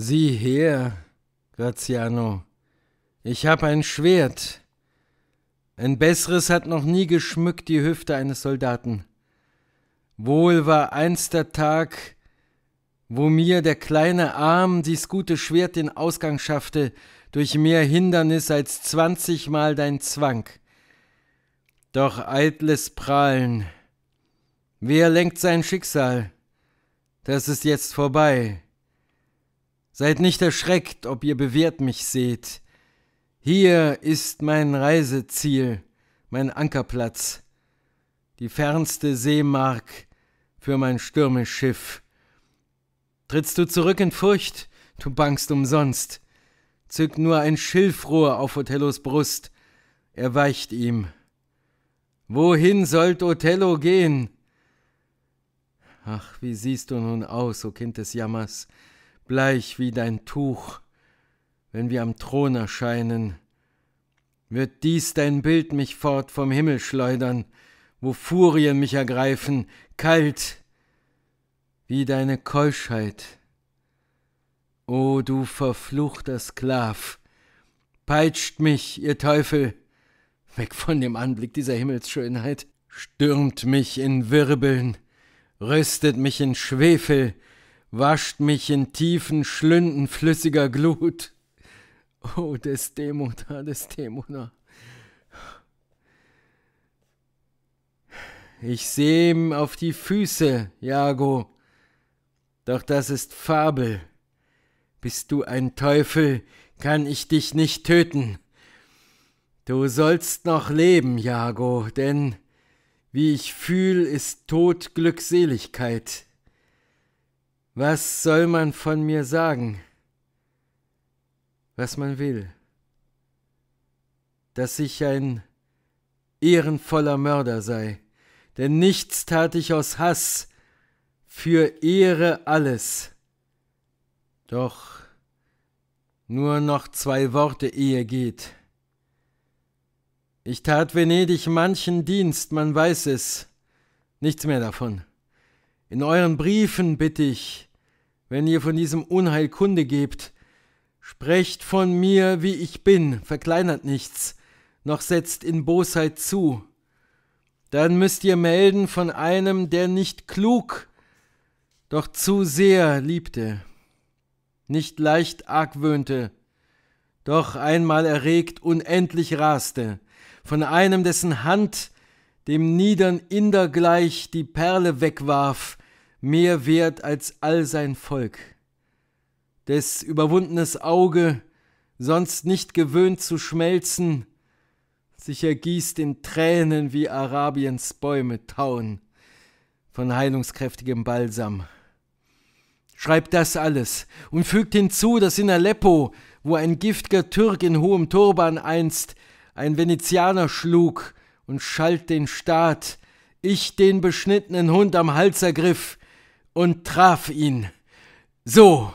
Sieh her, Graziano, ich hab ein Schwert. Ein besseres hat noch nie geschmückt die Hüfte eines Soldaten. Wohl war einst der Tag, wo mir der kleine Arm dies gute Schwert den Ausgang schaffte, durch mehr Hindernis als zwanzigmal dein Zwang. Doch eitles Prahlen. Wer lenkt sein Schicksal? Das ist jetzt vorbei. Seid nicht erschreckt, ob ihr bewehrt mich seht. Hier ist mein Reiseziel, mein Ankerplatz, die fernste Seemark für mein stürmisches Schiff. Trittst du zurück in Furcht, du bangst umsonst. Zück nur ein Schilfrohr auf Othellos Brust, er weicht ihm. Wohin sollt Othello gehen? Ach, wie siehst du nun aus, o Kind des Jammers, bleich wie dein Tuch, wenn wir am Thron erscheinen, wird dies dein Bild mich fort vom Himmel schleudern, wo Furien mich ergreifen, kalt wie deine Keuschheit. O du verfluchter Sklav, peitscht mich, ihr Teufel, weg von dem Anblick dieser Himmelsschönheit, stürmt mich in Wirbeln, rüstet mich in Schwefel, wascht mich in tiefen Schlünden flüssiger Glut. O oh, Desdemona, Desdemona. Ich seh ihm auf die Füße, Jago, doch das ist Fabel. Bist du ein Teufel, kann ich dich nicht töten. Du sollst noch leben, Jago, denn wie ich fühl, ist Tod Glückseligkeit. Was soll man von mir sagen? Was man will. Dass ich ein ehrenvoller Mörder sei, denn nichts tat ich aus Hass, für Ehre alles. Doch nur noch zwei Worte, ehe geht. Ich tat Venedig manchen Dienst, man weiß es. Nichts mehr davon. In euren Briefen bitte ich, wenn ihr von diesem Unheil Kunde gebt. Sprecht von mir, wie ich bin, verkleinert nichts, noch setzt in Bosheit zu. Dann müsst ihr melden von einem, der nicht klug, doch zu sehr liebte, nicht leicht argwöhnte, doch einmal erregt unendlich raste, von einem, dessen Hand dem niedern Inder gleich die Perle wegwarf, mehr wert als all sein Volk. Des überwundenes Auge, sonst nicht gewöhnt zu schmelzen, sich ergießt in Tränen wie Arabiens Bäume tauen von heilungskräftigem Balsam. Schreibt das alles und fügt hinzu, dass in Aleppo, wo ein giftiger Türk in hohem Turban einst ein Venezianer schlug und schalt den Staat, ich den beschnittenen Hund am Hals ergriff und traf ihn. So